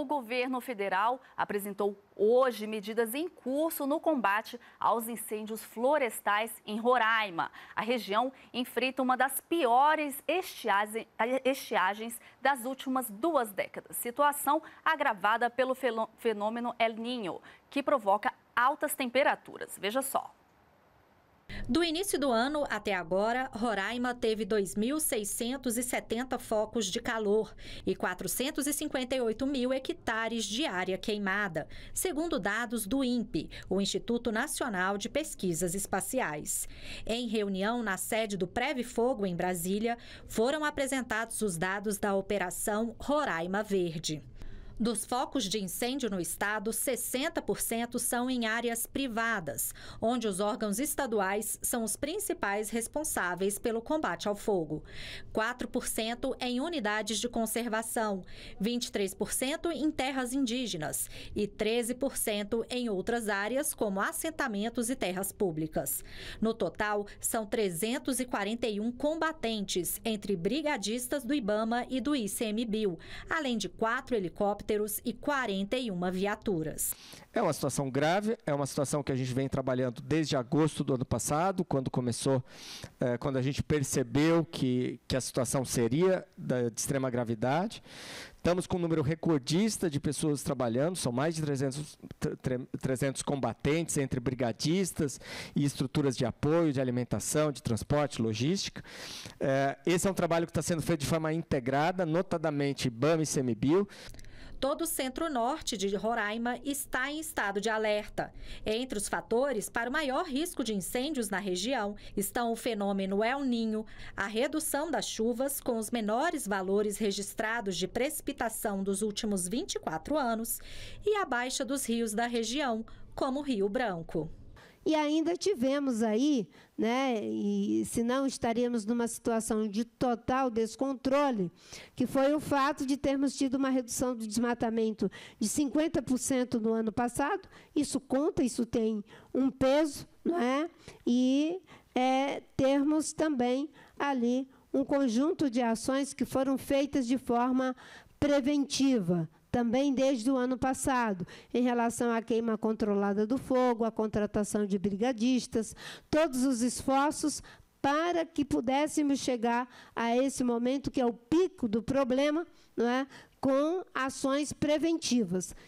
o governo federal apresentou hoje medidas em curso no combate aos incêndios florestais em Roraima. A região enfrenta uma das piores estiagens das últimas duas décadas, situação agravada pelo fenômeno El Niño, que provoca altas temperaturas. Veja só. Do início do ano até agora, Roraima teve 2.670 focos de calor e 458 mil hectares de área queimada, segundo dados do INPE, o Instituto Nacional de Pesquisas Espaciais. Em reunião na sede do Preve Fogo, em Brasília, foram apresentados os dados da Operação Roraima Verde. Dos focos de incêndio no estado, 60% são em áreas privadas, onde os órgãos estaduais são os principais responsáveis pelo combate ao fogo. 4% em unidades de conservação, 23% em terras indígenas e 13% em outras áreas, como assentamentos e terras públicas. No total, são 341 combatentes, entre brigadistas do Ibama e do ICMBio, além de quatro helicópteros helicópteros e 41 viaturas. É uma situação grave, é uma situação que a gente vem trabalhando desde agosto do ano passado, quando começou, eh, quando a gente percebeu que, que a situação seria da, de extrema gravidade. Estamos com um número recordista de pessoas trabalhando, são mais de 300, 300 combatentes entre brigadistas e estruturas de apoio, de alimentação, de transporte, logística. Eh, esse é um trabalho que está sendo feito de forma integrada, notadamente IBAM e CEMIBio. Todo o centro-norte de Roraima está em estado de alerta. Entre os fatores para o maior risco de incêndios na região estão o fenômeno El Ninho, a redução das chuvas com os menores valores registrados de precipitação dos últimos 24 anos e a baixa dos rios da região, como o Rio Branco. E ainda tivemos aí, né, e senão estaríamos numa situação de total descontrole, que foi o fato de termos tido uma redução do desmatamento de 50% no ano passado. Isso conta, isso tem um peso, não é? E é, termos também ali um conjunto de ações que foram feitas de forma preventiva, também desde o ano passado, em relação à queima controlada do fogo, à contratação de brigadistas, todos os esforços para que pudéssemos chegar a esse momento que é o pico do problema, não é? com ações preventivas.